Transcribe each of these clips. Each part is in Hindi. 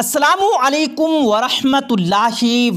असलकम वरहमल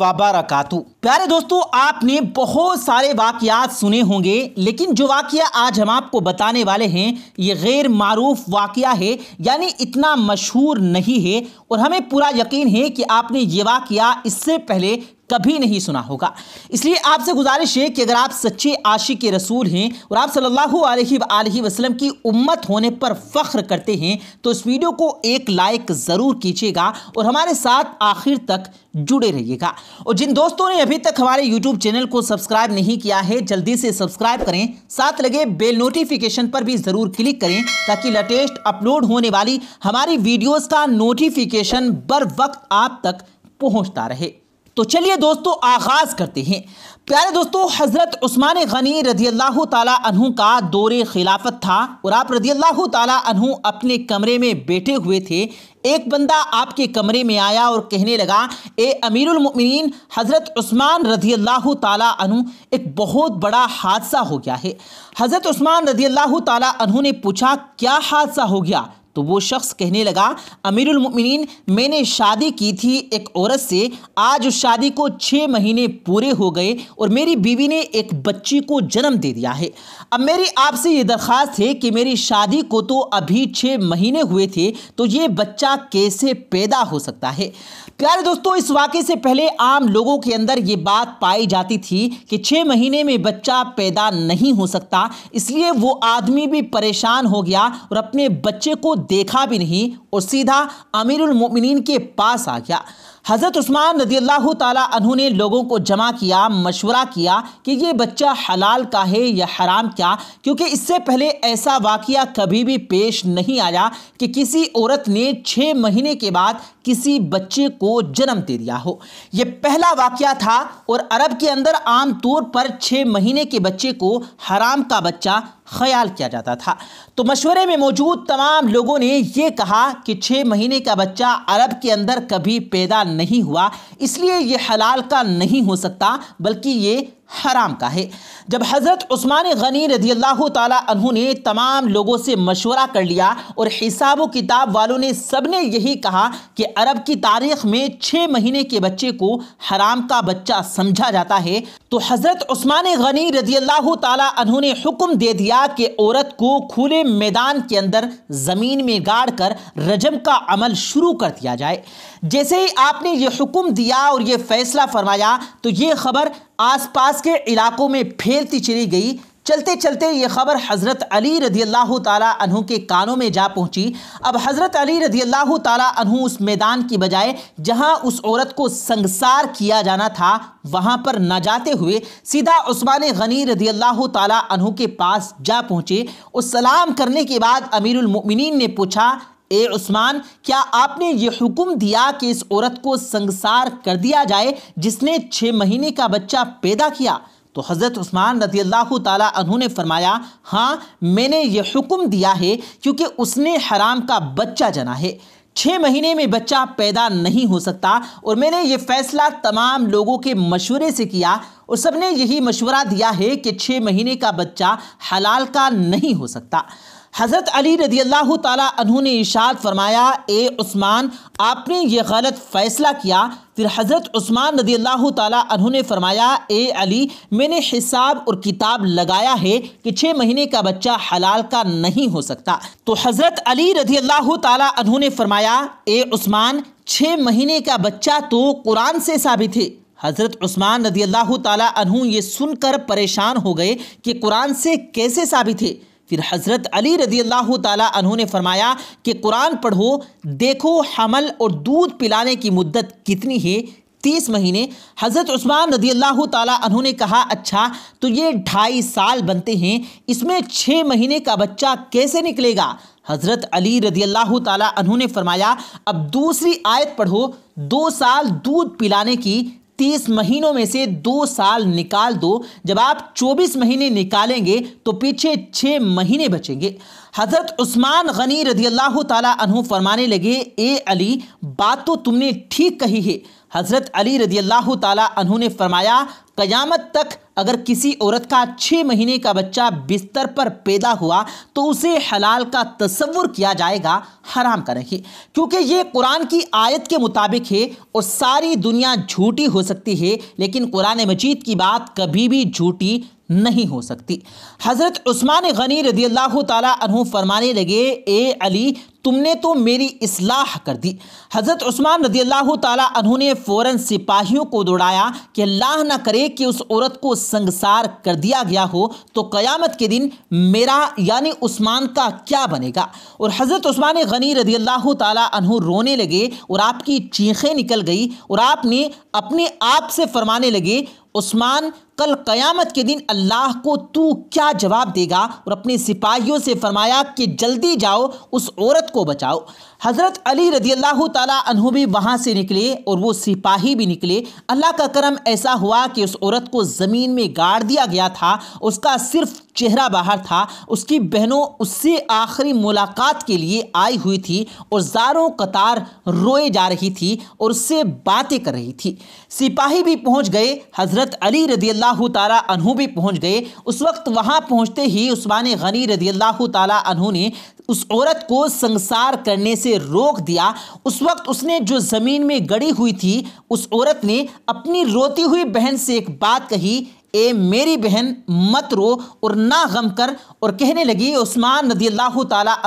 वबरकू प्यारे दोस्तों आपने बहुत सारे वाक़ात सुने होंगे लेकिन जो वाक़ आज हम आपको बताने वाले हैं ये गैर मरूफ वाक़ है यानी इतना मशहूर नहीं है और हमें पूरा यकीन है कि आपने ये वाक़ इससे पहले कभी नहीं सुना होगा इसलिए आपसे गुजारिश है कि अगर आप सच्चे आशी के रसूल हैं और आप सल्लल्लाहु अलैहि वसल्लम की उम्मत होने पर फ़ख्र करते हैं तो इस वीडियो को एक लाइक ज़रूर कीजिएगा और हमारे साथ आखिर तक जुड़े रहिएगा और जिन दोस्तों ने अभी तक हमारे यूट्यूब चैनल को सब्सक्राइब नहीं किया है जल्दी से सब्सक्राइब करें साथ लगे बेल नोटिफिकेशन पर भी ज़रूर क्लिक करें ताकि लेटेस्ट अपलोड होने वाली हमारी वीडियोस का नोटिफिकेशन बर वक्त आप तक पहुंचता रहे तो चलिए दोस्तों आगाज़ करते हैं प्यारे दोस्तों हज़रत उस्मान गनी रदी अल्लाह तु का दौर खिलाफत था और आप रदी अल्लाह तु अपने कमरे में बैठे हुए थे एक बंदा आपके कमरे में आया और कहने लगा ए अमीरमिन हज़रत उस्मान रदी अल्लाह तु एक बहुत बड़ा हादसा हो गया है हज़रत उस्मान रदी अल्लाह तु ने पूछा क्या हादसा हो गया तो वो शख्स कहने लगा अमीरमिन मैंने शादी की थी एक औरत से आज उस शादी को छः महीने पूरे हो गए और मेरी बीवी ने एक बच्ची को जन्म दे दिया है अब मेरी आपसे ये दरख्वास्त है कि मेरी शादी को तो अभी छः महीने हुए थे तो ये बच्चा कैसे पैदा हो सकता है प्यारे दोस्तों इस वाक़े से पहले आम लोगों के अंदर ये बात पाई जाती थी कि छः महीने में बच्चा पैदा नहीं हो सकता इसलिए वो आदमी भी परेशान हो गया और अपने बच्चे को देखा भी नहीं और सीधा अमीरुल मोमिनीन के पास आ गया हज़रत उस्मान रजी अल्लाह तु ने लोगों को जमा किया मशवरा किया कि ये बच्चा हलाल का है या हराम क्या क्योंकि इससे पहले ऐसा वाक़ कभी भी पेश नहीं आया कि किसी औरत ने छः महीने के बाद किसी बच्चे को जन्म दे दिया हो यह पहला वाक़ था और अरब के अंदर आम तौर पर छः महीने के बच्चे को हराम का बच्चा ख्याल किया जाता था तो मशवरे में मौजूद तमाम लोगों ने यह कहा कि छः महीने का बच्चा अरब के अंदर कभी पैदा नहीं हुआ इसलिए ये हलाल का नहीं हो सकता बल्कि ये हराम का है जब हज़रत उस्मान गनी रजी अल्लाह तु ने तमाम लोगों से मशवरा कर लिया और हिसाब किताब वालों ने सब ने यही कहा कि अरब की तारीख में छः महीने के बच्चे को हराम का बच्चा समझा जाता है तो हज़रत उस्मान गनी रजी अल्लाह तु ने हुक्म दे दिया कि औरत को खुले मैदान के अंदर ज़मीन में गाड़ कर रजम का अमल शुरू कर दिया जाए जैसे ही आपने ये हुक्म दिया और ये फैसला फरमाया तो ये खबर आसपास के इलाकों में फैलती चली गई चलते चलते ये खबर हज़रत अली रदी अल्लाह तहों के कानों में जा पहुँची अब हज़रत अली रदी अल्लाह तु उस मैदान की बजाय जहाँ उस औरत को संगसार किया जाना था वहाँ पर न जाते हुए सीधा उस्मान गनी रदी अल्लाह तु के पास जा पहुँचे उस सलाम करने के बाद अमीरमिन ने पूछा ए उस्मान क्या आपने ये हुक्म दिया कि इस औरत को संगसार कर दिया जाए जिसने छः महीने का बच्चा पैदा किया तो हज़रत उस्मान रजी अल्लाह तु ने फरमाया हाँ मैंने ये हुक्म दिया है क्योंकि उसने हराम का बच्चा जना है छः महीने में बच्चा पैदा नहीं हो सकता और मैंने ये फ़ैसला तमाम लोगों के मशवरे से किया और सबने यही मशवरा दिया है कि छः महीने का बच्चा हलाल का नहीं हो सकता हज़रत अली रदी अल्लाह तु ने इशाद फरमाया एस्मान आपने ये गलत फ़ैसला किया फिर हज़रत उस्मान रदी अल्लाह तु ने फरमाया ए अली मैंने हिसाब और किताब लगाया है कि छः महीने का बच्चा हलाल का नहीं हो सकता तो हज़रत अली रदी अल्लाह तु ने फरमाया एस्मान छः महीने का बच्चा तो कुरान से साबित है हज़रत उस्मान रदी अल्लाह तु ये सुनकर परेशान हो गए कि कुरान से कैसे साबित है फिर हज़रत अली रजी अल्लाह तहों ने फरमाया कि कुरान पढ़ो देखो हमल और दूध पिलाने की मुद्दत कितनी है तीस महीने हज़रत उस्मान रदी अल्लाह तहों ने कहा अच्छा तो ये ढाई साल बनते हैं इसमें छः महीने का बच्चा कैसे निकलेगा हज़रत अली रदी अल्लाह तहों ने फरमाया अब दूसरी आयत पढ़ो दो साल दूध पिलाने की तीस महीनों में से दो साल निकाल दो जब आप चौबीस महीने निकालेंगे तो पीछे छः महीने बचेंगे हज़रत उस्मान गनी रदी अल्लाह तु फरमाने लगे ए अली बात तो तुमने ठीक कही है हज़रत अली रदी अल्लाह तु ने फरमाया क़यामत तक अगर किसी औरत का छः महीने का बच्चा बिस्तर पर पैदा हुआ तो उसे हलाल का तस्वुर किया जाएगा हराम का नहीं क्योंकि ये कुरान की आयत के मुताबिक है और सारी दुनिया झूठी हो सकती है लेकिन कुरान मजीद की बात कभी भी झूठी नहीं हो सकती हज़रत उस्मान गनी रदी अल्लाह तहु फरमाने लगे ए अली तुमने तो मेरी इसलाह कर दी हज़रत उस्मान रदी अल्लाह तु ने फ़ौर सिपाहियों को दौड़ाया कि अल्लाह ना करे कि उस औरत को संगसार कर दिया गया हो तो क़यामत के दिन मेरा यानी उस्मान का क्या बनेगा और हज़रत उस्मान गनी रदी अल्लाह तु रोने लगे और आपकी चीखें निकल गई और आपने अपने आप से फरमाने लगे उस्मान कल क़यामत के दिन अल्लाह को तू क्या जवाब देगा और अपने सिपाहियों से फरमाया कि जल्दी जाओ उस औरत को बचाओ हज़रत अली रदी अल्लाह तु भी वहाँ से निकले और वो सिपाही भी निकले अल्लाह का करम ऐसा हुआ कि उस औरत को ज़मीन में गाड़ दिया गया था उसका सिर्फ चेहरा बाहर था उसकी बहनों उससे आखिरी मुलाकात के लिए आई हुई थी और जारों कतार रोए जा रही थी और उससे बातें कर रही थी सिपाही भी पहुँच गए हज़रत अली रदी अल्लाह तु भी पहुँच गए उस वक्त वहाँ पहुँचते ही उस्मान गनी रदी अल्लाह तु ने उस औरत को संसार करने से उसे रोक दिया उस वक्त उसने जो ज़मीन में गड़ी हुई थी उस औरत ने अपनी रोती हुई बहन से एक बात कही ए मेरी बहन मत रो और ना गम कर और कहने लगी उस्मान नदी अल्लाह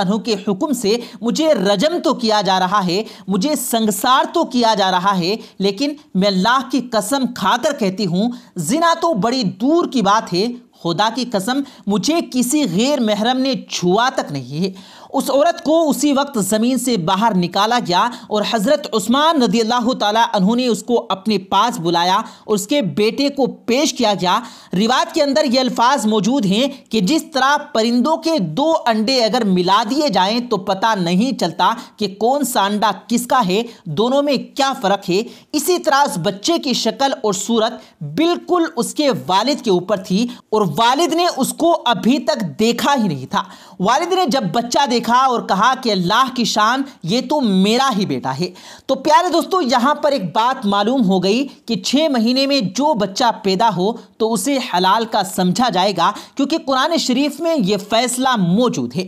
तु के हुक्म से मुझे रजम तो किया जा रहा है मुझे संगसार तो किया जा रहा है लेकिन मैं अल्लाह की कसम खाकर कहती हूँ जिना तो बड़ी दूर की बात है खुदा की कसम मुझे किसी गैर महरम ने छुआ तक नहीं है उस औरत को उसी वक्त ज़मीन से बाहर निकाला गया और हज़रत उस्मान रदी अल्लाह तु ने उसको अपने पास बुलाया और उसके बेटे को पेश किया गया रिवाज के अंदर ये अल्फाज मौजूद हैं कि जिस तरह परिंदों के दो अंडे अगर मिला दिए जाएं तो पता नहीं चलता कि कौन सा अंडा किसका है दोनों में क्या फ़र्क है इसी तरह उस बच्चे की शक्ल और सूरत बिल्कुल उसके वालद के ऊपर थी और वालिद ने उसको अभी तक देखा ही नहीं था वालिद ने जब बच्चा देखा और कहा कि अल्लाह की शान ये तो मेरा ही बेटा है तो प्यारे दोस्तों यहाँ पर एक बात मालूम हो गई कि छः महीने में जो बच्चा पैदा हो तो उसे हलाल का समझा जाएगा क्योंकि कुरान शरीफ में ये फैसला मौजूद है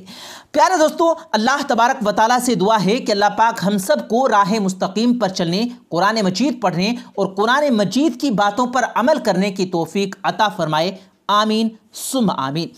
प्यारे दोस्तों अल्लाह तबारक वाली से दुआ है कि अल्लाह पाक हम सब को राह मुस्तकीम पर चलने कुरान मजीद पढ़ने और कुरान मजीद की बातों पर अमल करने की तोफ़ी अता फ़रमाए 아민 숨 아민